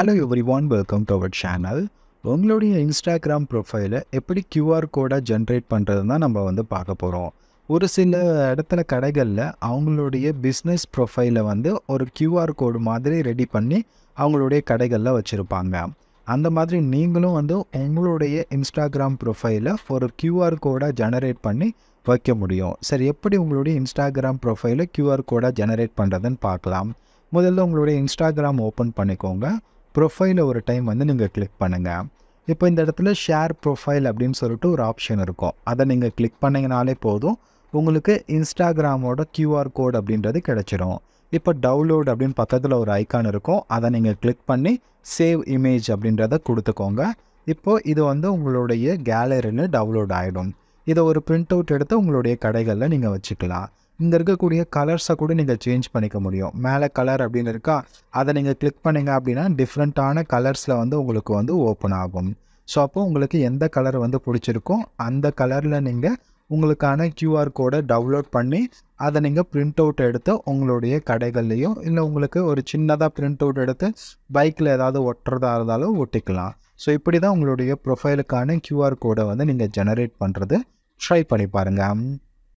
hello everyone welcome to our channel உங்களுடைய Instagram ப்ரொஃபைலை எப்படி கியூஆர் கோடாக ஜென்ரேட் பண்ணுறதுன்னு தான் நம்ம வந்து பார்க்க போகிறோம் ஒரு சில இடத்துல கடைகளில் அவங்களுடைய பிஸ்னஸ் ப்ரொஃபைலை வந்து ஒரு கியூஆர் கோடு மாதிரி ரெடி பண்ணி அவங்களுடைய கடைகளில் வச்சுருப்பாங்க அந்த மாதிரி நீங்களும் வந்து உங்களுடைய இன்ஸ்டாகிராம் ப்ரொஃபைலை ஒரு கியூஆர் கோடாக ஜெனரேட் பண்ணி வைக்க முடியும் சரி எப்படி உங்களுடைய இன்ஸ்டாகிராம் ப்ரொஃபைலை கியூஆர் கோடாக ஜெனரேட் பண்ணுறதுன்னு பார்க்கலாம் முதல்ல உங்களுடைய இன்ஸ்டாகிராம் ஓப்பன் பண்ணிக்கோங்க ப்ரொஃபைலை ஒரு டைம் வந்து நீங்கள் கிளிக் பண்ணுங்கள் இப்போ இந்த இடத்துல ஷேர் ப்ரொஃபைல் அப்படின்னு சொல்லிட்டு ஒரு ஆப்ஷன் இருக்கும் அதை நீங்கள் கிளிக் பண்ணிங்கனாலே போதும் உங்களுக்கு இன்ஸ்டாகிராமோட கியூஆர் கோட் அப்படின்றது கிடச்சிரும் இப்போ டவுன்லோட் அப்படின்னு பக்கத்தில் ஒரு ஐக்கான் இருக்கும் அதை நீங்கள் கிளிக் பண்ணி சேவ் இமேஜ் அப்படின்றத கொடுத்துக்கோங்க இப்போது இது வந்து உங்களுடைய கேலரியில் டவுன்லோட் ஆகிடும் இதை ஒரு பிரிண்ட் அவுட் எடுத்து உங்களுடைய கடைகளில் நீங்கள் வச்சுக்கலாம் இங்கே இருக்கக்கூடிய கலர்ஸை கூட நீங்கள் சேஞ்ச் பண்ணிக்க முடியும் மேலே கலர் அப்படின்னு இருக்கா அதை நீங்கள் கிளிக் பண்ணிங்க அப்படின்னா டிஃப்ரெண்ட்டான கலர்ஸில் வந்து உங்களுக்கு வந்து ஓப்பன் ஆகும் ஸோ அப்போது உங்களுக்கு எந்த கலர் வந்து பிடிச்சிருக்கோ அந்த கலரில் நீங்கள் உங்களுக்கான கியூஆர் கோடை டவுன்லோட் பண்ணி அதை நீங்கள் பிரிண்ட் அவுட் எடுத்து உங்களுடைய கடைகள்லேயும் இல்லை உங்களுக்கு ஒரு சின்னதாக பிரிண்ட் அவுட் எடுத்து பைக்கில் ஏதாவது ஒட்டுறதா இருந்தாலும் ஒட்டிக்கலாம் ஸோ இப்படி தான் உங்களுடைய ப்ரொஃபைலுக்கான கியூஆர் கோடை வந்து நீங்கள் ஜெனரேட் பண்ணுறது ட்ரை பண்ணி பாருங்கள்